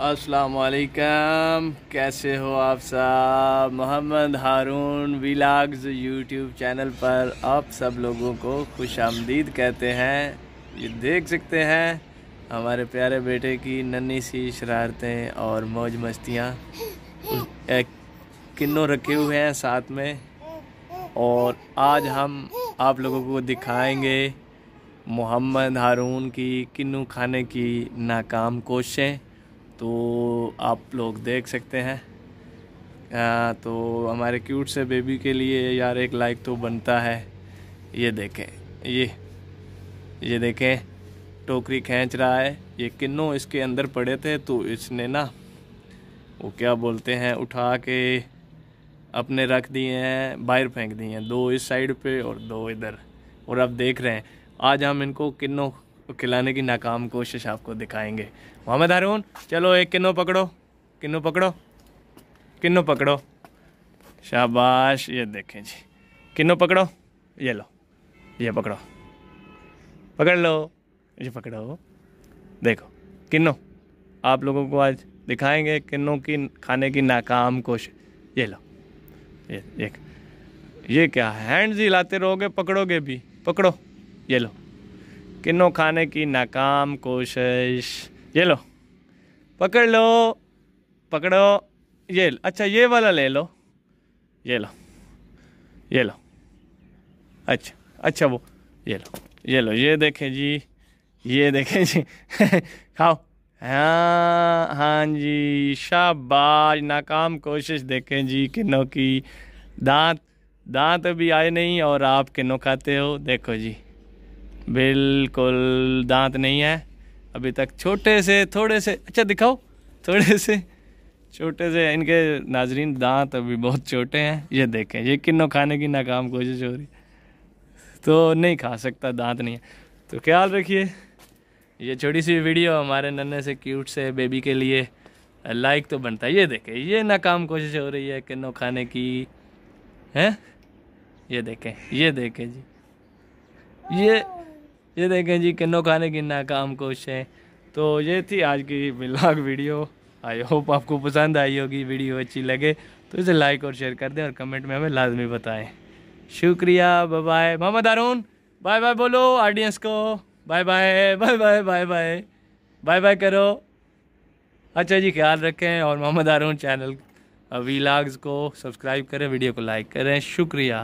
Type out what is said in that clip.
असलकम कैसे हो आप सब Mohammad Haroon vlogs YouTube channel पर आप सब लोगों को खुश आमदीद कहते हैं ये देख सकते हैं हमारे प्यारे बेटे की नन्ही सी शरारतें और मौज मस्तियाँ किन्नों रखे हुए हैं साथ में और आज हम आप लोगों को दिखाएंगे मोहम्मद हारून की किन्नू खाने की नाकाम कोशें तो आप लोग देख सकते हैं आ, तो हमारे क्यूट से बेबी के लिए यार एक लाइक तो बनता है ये देखें ये ये देखें टोकरी खींच रहा है ये किन्नों इसके अंदर पड़े थे तो इसने ना वो क्या बोलते हैं उठा के अपने रख दिए हैं बाहर फेंक दिए हैं दो इस साइड पे और दो इधर और आप देख रहे हैं आज हम इनको किन्नों को खिलाने की नाकाम कोशिश आपको दिखाएंगे मोहम्मद हारून चलो एक किन्नो पकड़ो किन्नो पकड़ो किन्नो पकड़ो शाबाश ये देखें जी किन्नो पकड़ो ये लो ये पकड़ो पकड़ लो ये पकड़ो देखो किन्नो आप लोगों को आज दिखाएंगे किन्नों की खाने की नाकाम कोशिश ये लो ये देख ये क्या हैंड्स हिलाते रहोगे पकड़ोगे भी पकड़ो ये लो किन्नों खाने की नाकाम कोशिश ये लो पकड़ लो पकड़ो ये अच्छा ये वाला ले लो ये लो ये लो अच्छा अच्छा वो ये लो ये लो ये देखें जी ये देखें जी खाओ हाँ हाँ जी शाबाज नाकाम कोशिश देखें जी किन्नो की दांत दांत अभी आए नहीं और आप किन्नो खाते हो देखो जी बिल्कुल दांत नहीं है अभी तक छोटे से थोड़े से अच्छा दिखाओ थोड़े से छोटे से इनके नाजरीन दांत अभी बहुत छोटे हैं ये देखें ये किन्नों खाने की नाकाम कोशिश हो रही तो नहीं खा सकता दांत नहीं है तो ख्याल रखिए ये छोटी सी वीडियो हमारे नन्हे से क्यूट से बेबी के लिए लाइक तो बनता है ये देखें ये नाकाम कोशिश हो रही है किन्नों खाने की हैं ये देखें ये देखें जी ये ये देखें जी किन्नो खाने की नाकाम कोशिश है तो ये थी आज की ब्लॉग वीडियो आई होप आपको पसंद आई होगी वीडियो अच्छी लगे तो इसे लाइक और शेयर कर दें और कमेंट में हमें लाजमी बताएं शुक्रिया bye bye Mohammad Arun bye bye बोलो ऑडियंस को bye bye bye bye bye bye bye bye करो अच्छा जी ख्याल रखें और मोहम्मद अरुण चैनल वीलाग्स को सब्सक्राइब करें वीडियो को लाइक करें शुक्रिया